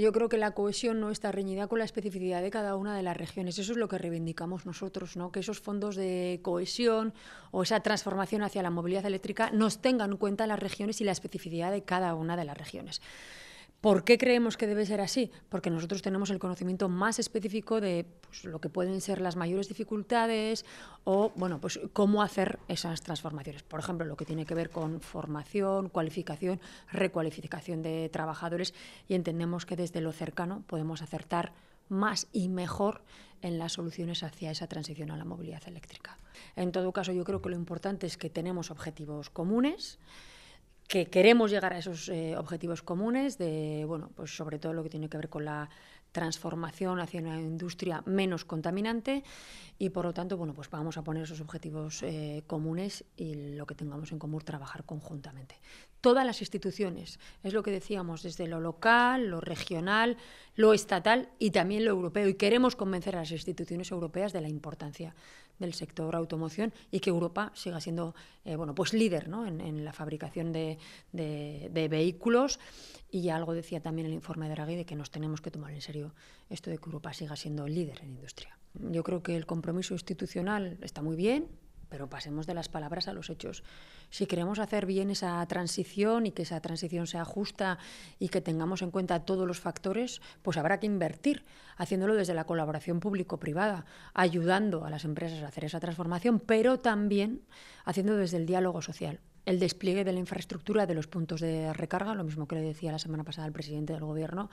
Yo creo que la cohesión no está reñida con la especificidad de cada una de las regiones. Eso es lo que reivindicamos nosotros, ¿no? Que esos fondos de cohesión o esa transformación hacia la movilidad eléctrica nos tengan en cuenta las regiones y la especificidad de cada una de las regiones. ¿Por qué creemos que debe ser así? Porque nosotros tenemos el conocimiento más específico de pues, lo que pueden ser las mayores dificultades o, bueno, pues cómo hacer esas transformaciones. Por ejemplo, lo que tiene que ver con formación, cualificación, recualificación de trabajadores y entendemos que desde lo cercano podemos acertar más y mejor en las soluciones hacia esa transición a la movilidad eléctrica. En todo caso, yo creo que lo importante es que tenemos objetivos comunes que queremos llegar a esos eh, objetivos comunes de, bueno, pues sobre todo lo que tiene que ver con la transformación hacia una industria menos contaminante y por lo tanto bueno pues vamos a poner esos objetivos eh, comunes y lo que tengamos en común trabajar conjuntamente todas las instituciones es lo que decíamos desde lo local lo regional lo estatal y también lo europeo y queremos convencer a las instituciones europeas de la importancia del sector automoción y que Europa siga siendo eh, bueno pues líder ¿no? en, la fabricación de, de, de vehículos y algo decía también el informe de Draghi de que nos tenemos que tomar en serio esto de que Europa siga siendo líder en industria. Yo creo que el compromiso institucional está muy bien, pero pasemos de las palabras a los hechos. Si queremos hacer bien esa transición y que esa transición sea justa y que tengamos en cuenta todos los factores, pues habrá que invertir, haciéndolo desde la colaboración público-privada, ayudando a las empresas a hacer esa transformación, pero también haciendo desde el diálogo social. El despliegue de la infraestructura de los puntos de recarga, lo mismo que le decía la semana pasada al presidente del Gobierno,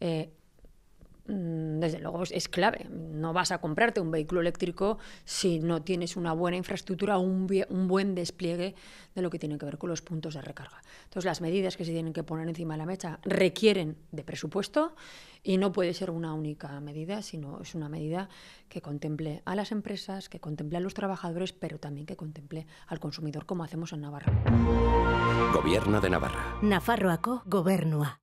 eh, Mm, desde luego es clave. No vas a comprarte un vehículo eléctrico si no tienes una buena infraestructura, un, un buen despliegue de lo que tiene que ver con los puntos de recarga. Entonces, las medidas que se tienen que poner encima de la mecha requieren de presupuesto y no puede ser una única medida, sino es una medida que contemple a las empresas, que contemple a los trabajadores, pero también que contemple al consumidor, como hacemos en Navarra. Gobierno de Navarra. Nafarroaco, Gobernua.